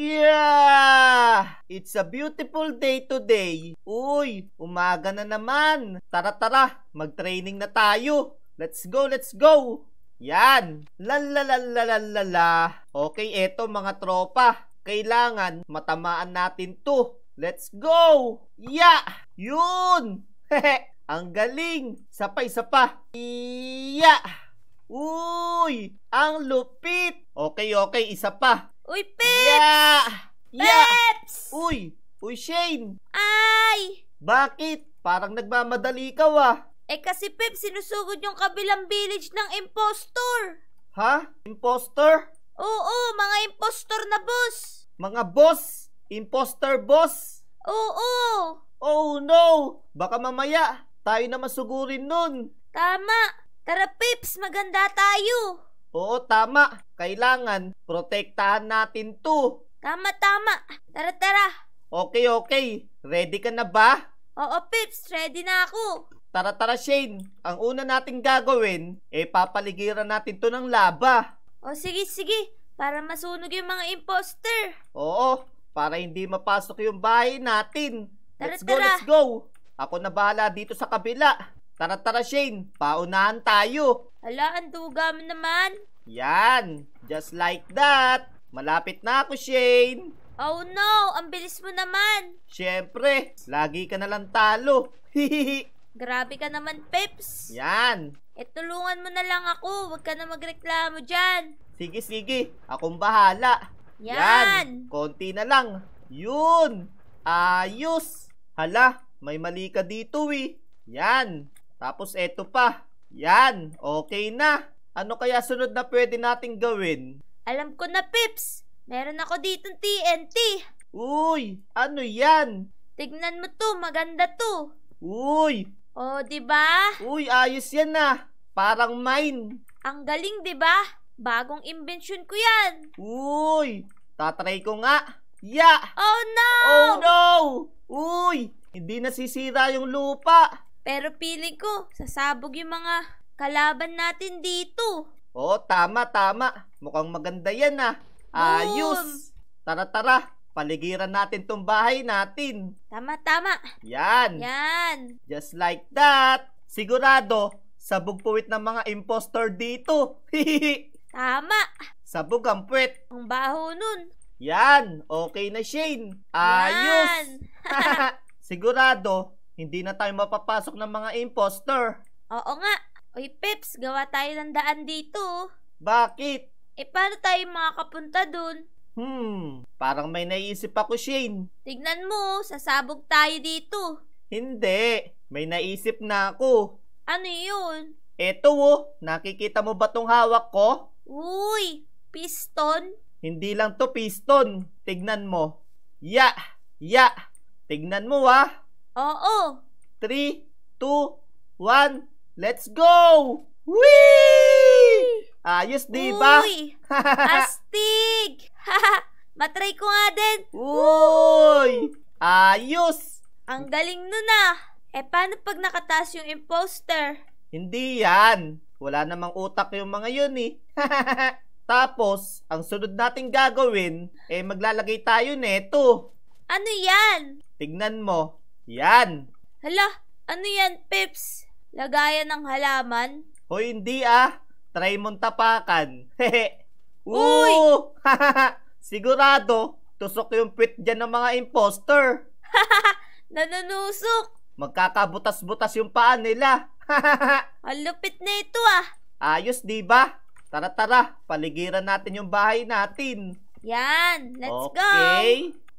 Yeah! It's a beautiful day today. Uy, umaga na naman. Tara tara, mag-training na tayo. Let's go, let's go. Yan. La la la la la la la. Okay, eto mga tropa. Kailangan matamaan natin to. Let's go. Yeah! Yun! Hehe. Ang galing. Sapay isa pa. Yeah! Uy! Ang lupit! Okay, okay. Isa pa. Uy, Pips! Yeah! yeah! Uy! Uy, Shane! Ay! Bakit? Parang nagmamadali ka ah. Eh kasi, Pips, sinusugod yung kabilang village ng impostor. Ha? Impostor? Oo, mga impostor na boss. Mga boss? Impostor boss? Oo. Oh no! Baka mamaya, tayo na masugurin nun. Tama. Tara, Pips, maganda tayo. Oo, tama. Kailangan protektahan natin to. Tama, tama. Tara, tara. Okay, okay. Ready ka na ba? Oo, Pips. Ready na ako. Tara, tara, Shane. Ang una nating gagawin, eh papaligiran natin to ng laba. O, sige, sige. Para masunog yung mga imposter. Oo, para hindi mapasok yung bahay natin. Tara, let's go, tara. let's go. Ako na bahala dito sa kabila. Tara, tara, Shane. Paunahan tayo. Ala, ang duga naman. Yan. Just like that. Malapit na ako, Shane. Oh no, ang bilis mo naman. Siyempre, lagi ka nalang talo. Grabe ka naman, Peps. Yan. E tulungan mo na lang ako. Huwag ka na magreklamo dyan. Sige, sige. Akong bahala. Yan. Yan. Konti na lang. Yun. Ayos. Hala, may mali ka dito eh. Yan. Tapos eto pa. Yan. Okay na. Ano kaya sunod na pwede nating gawin? Alam ko na, Pips! Meron ako ditong TNT! Uy! Ano yan? Tignan mo to, maganda to! Uy! O, oh, di ba? Uy, ayos yan na! Ah. Parang mine! Ang galing, di ba? Bagong invention ko yan! Uy! Tatry ko nga! Ya! Yeah. Oh no! Oh no! Uy! Hindi nasisira yung lupa! Pero piling ko, sasabog yung mga Kalaban natin dito. oh, tama, tama. Mukhang maganda yan ah. Ayos. Tara, tara. Paligiran natin tong bahay natin. Tama, tama. Yan. Yan. Just like that. Sigurado, sabog puwit ng mga impostor dito. tama. Sabog ang puwit. Ang baho nun. Yan. Okay na, Shane. Ayos. Sigurado, hindi na tayo mapapasok ng mga impostor. Oo nga. Oy, Peps, gawa tayo ng daan dito. Bakit? Eh, paano tayo makakapunta dun? Hmm, parang may naisip ako, Shane. Tignan mo, sasabog tayo dito. Hindi, may naisip na ako. Ano yun? Eto oh, nakikita mo ba tong hawak ko? Uy, piston? Hindi lang to piston. Tignan mo. Ya, ya. Tignan mo ah. Oo. 3, 2, 1. Let's go! Wee! Ayos, di ba? Uy! Astig! Matry ko nga din! Uy! Ayos! Ang galing nun ah! Eh, paano pag nakataas yung imposter? Hindi yan! Wala namang utak yung mga yun eh. Tapos, ang sunod nating gagawin, eh maglalagay tayo neto. Ano yan? Tignan mo. Yan. Hala, ano yan, Pips? Lagayan ng halaman? O hindi ah. Try mong tapakan. Hehe. Uy! Sigurado, tusok yung pit dyan ng mga imposter. Nanunusok! Magkakabutas-butas yung paa nila. Ang lupit na ito ah. Ayos, di ba? Tara, tara. Paligiran natin yung bahay natin. Yan. Let's okay. go. Okay.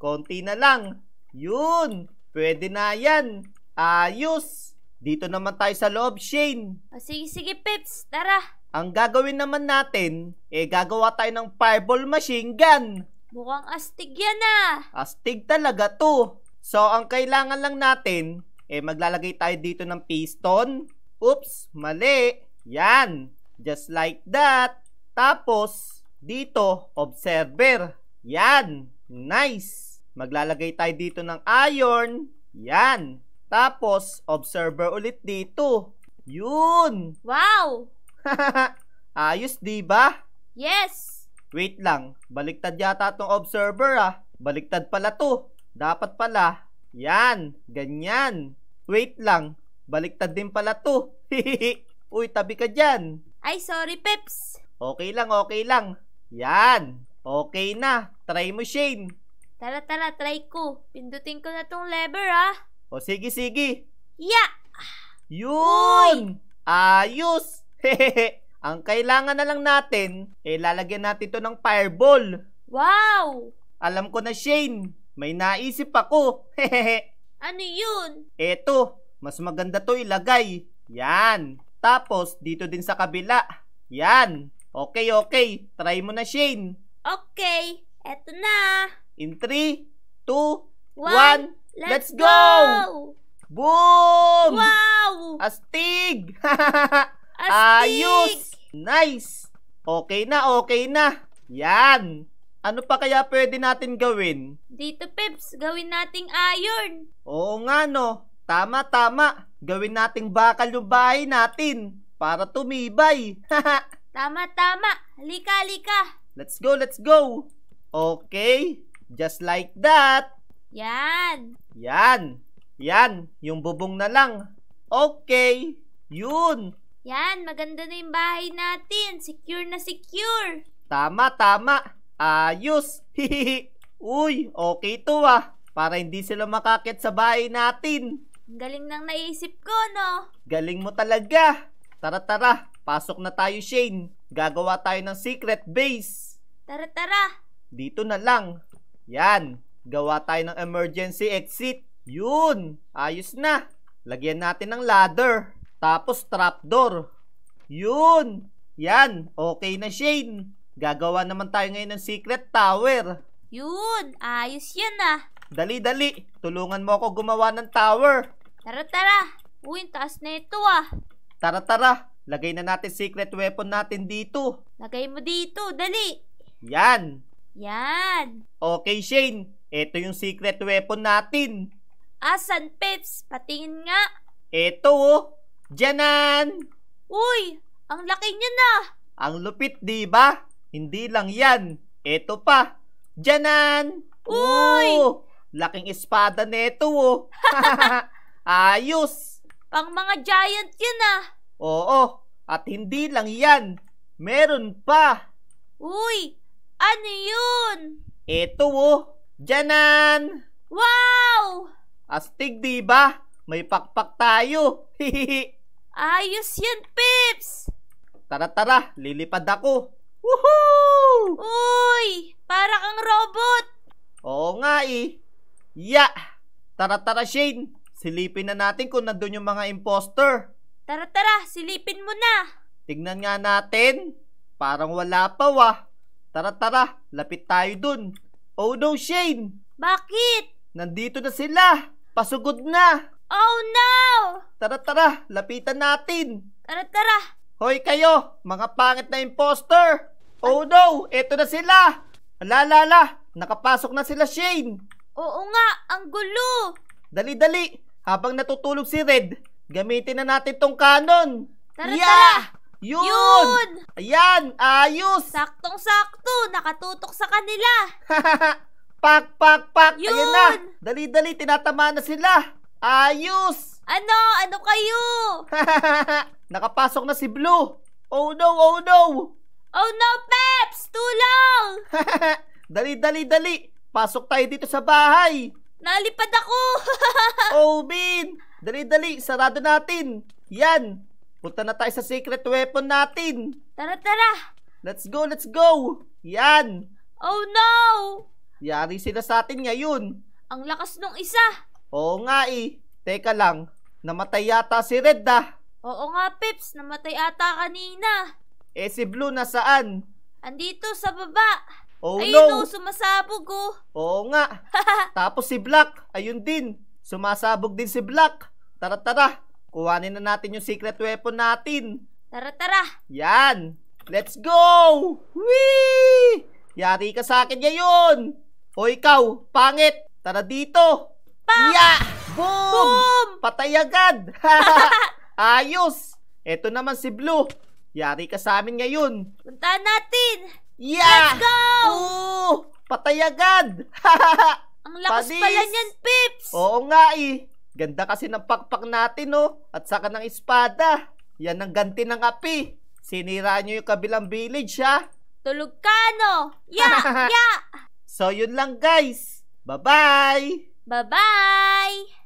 Konti na lang. Yun. Pwede na yan. Ayos. Dito naman tayo sa loob, Shane. O, sige, sige, Pips. Tara. Ang gagawin naman natin, eh gagawa tayo ng fireball machine gun. Mukhang astig yan ah. Astig talaga to. So, ang kailangan lang natin, eh maglalagay tayo dito ng piston. Oops, mali. Yan. Just like that. Tapos, dito, observer. Yan. Nice. Maglalagay tayo dito ng iron. Yan. Tapos, observer ulit dito. Yun! Wow! Ayos, di ba? Yes! Wait lang, baliktad yata tong observer ah. Baliktad pala to. Dapat pala, yan, ganyan. Wait lang, baliktad din pala to. Uy, tabi ka dyan. Ay, sorry, Peps. Okay lang, okay lang. Yan, okay na. Try mo, Shane. Tara, tara, try ko. Pindutin ko na tong lever, ah. O sige, sige. Ya! Yun! Uy! Ayos! Hehehe. Ang kailangan na lang natin, eh lalagyan natin to ng fireball. Wow! Alam ko na, Shane. May naisip ako. Hehehe. ano yun? Eto, mas maganda to ilagay. Yan. Tapos, dito din sa kabila. Yan. Okay, okay. Try mo na, Shane. Okay. Eto na. In 3, 2, 1. Let's, go! Boom! Wow! Astig! Astig! Ayos! Nice! Okay na, okay na. Yan! Ano pa kaya pwede natin gawin? Dito, Pips, gawin nating iron. Oo nga, no. Tama, tama. Gawin nating bakal yung bahay natin para tumibay. tama, tama. Lika, lika. Let's go, let's go. Okay, just like that. Yan. Yan. Yan. Yung bubong na lang. Okay. Yun. Yan. Maganda na yung bahay natin. Secure na secure. Tama, tama. Ayos. Hihihi. Uy, okay to ah. Para hindi sila makakit sa bahay natin. Galing nang naisip ko, no? Galing mo talaga. Tara, tara. Pasok na tayo, Shane. Gagawa tayo ng secret base. Tara, tara. Dito na lang. Yan. Gawa tayo ng emergency exit. Yun! Ayos na! Lagyan natin ng ladder. Tapos trapdoor. Yun! Yan! Okay na, Shane. Gagawa naman tayo ngayon ng secret tower. Yun! Ayos yun ah! Dali, dali! Tulungan mo ako gumawa ng tower. Tara, tara! Uy, taas na ito ah! Tara, tara! Lagay na natin secret weapon natin dito. Lagay mo dito, dali! Yan! Yan! Okay, Shane. Ito yung secret weapon natin. Asan, ah, Pips? Patingin nga. Ito, oh. Diyanan! Uy! Ang laki niya na! Ang lupit, di ba? Hindi lang yan. Ito pa. Diyanan! Uy! Oh, laking espada nito, oh. Ayos! Pang mga giant yun, ah. Oo. At hindi lang yan. Meron pa. Uy! Ano yun? Ito, oh. Janan! Wow! Astig, di ba? May pakpak tayo. Hihihi. Ayos yan, Pips! Tara, tara. Lilipad ako. Woohoo! Uy! Para kang robot! Oo nga eh. Ya! Yeah. Tara, tara, Shane. Silipin na natin kung nandun yung mga imposter. Tara, tara. Silipin mo na. Tignan nga natin. Parang wala pa wah. Tara, tara. Lapit tayo dun. Oh no, Shane! Bakit? Nandito na sila! Pasugod na! Oh no! Tara tara, lapitan natin! Tara tara! Hoy kayo, mga pangit na imposter! Oh no, eto na sila! Alalala, nakapasok na sila Shane! Oo nga, ang gulo! Dali-dali, habang natutulog si Red, gamitin na natin tong kanon! Tara yeah! tara! Yun! Yun! Ayan! Ayos! Saktong-sakto! Nakatutok sa kanila! pak, pak, pak! Yun! Ayan na! Dali-dali, tinatama na sila! Ayos! Ano? Ano kayo? Nakapasok na si Blue! Oh no! Oh no! Oh no, Peps! Tulong! dali, dali, dali! Pasok tayo dito sa bahay! Nalipad ako! oh, Bin! Dali, dali! Sarado natin! Yan! Punta na tayo sa secret weapon natin. Tara, tara. Let's go, let's go. Yan. Oh no! Yari sila sa atin ngayon. Ang lakas nung isa. Oo nga eh. Teka lang, namatay yata si Red ah. Oo nga, Pips. Namatay ata kanina. Eh si Blue nasaan? Andito sa baba. Oh Ayun no. Ayun oh, sumasabog oh. Oo nga. Tapos si Black, ayun din. Sumasabog din si Black. Tara tara, Kuhanin na natin yung secret weapon natin. Tara, tara. Yan. Let's go! Wee! Yari ka sa akin ngayon. O ikaw, pangit. Tara dito. Pa! Yeah! Boom! Boom! Patay agad. Ayos. Ito naman si Blue. Yari ka sa amin ngayon. Punta natin. Yeah! Let's go! Oo! Patay agad. Ang lakas Panis. pala niyan, Pips. Oo nga eh. Ganda kasi ng pakpak natin, no? At saka ng espada. Yan ang ganti ng api. Sinira nyo yung kabilang village, ha? Tulog ka, no? Ya! ya! So, yun lang, guys. Bye-bye! Bye-bye!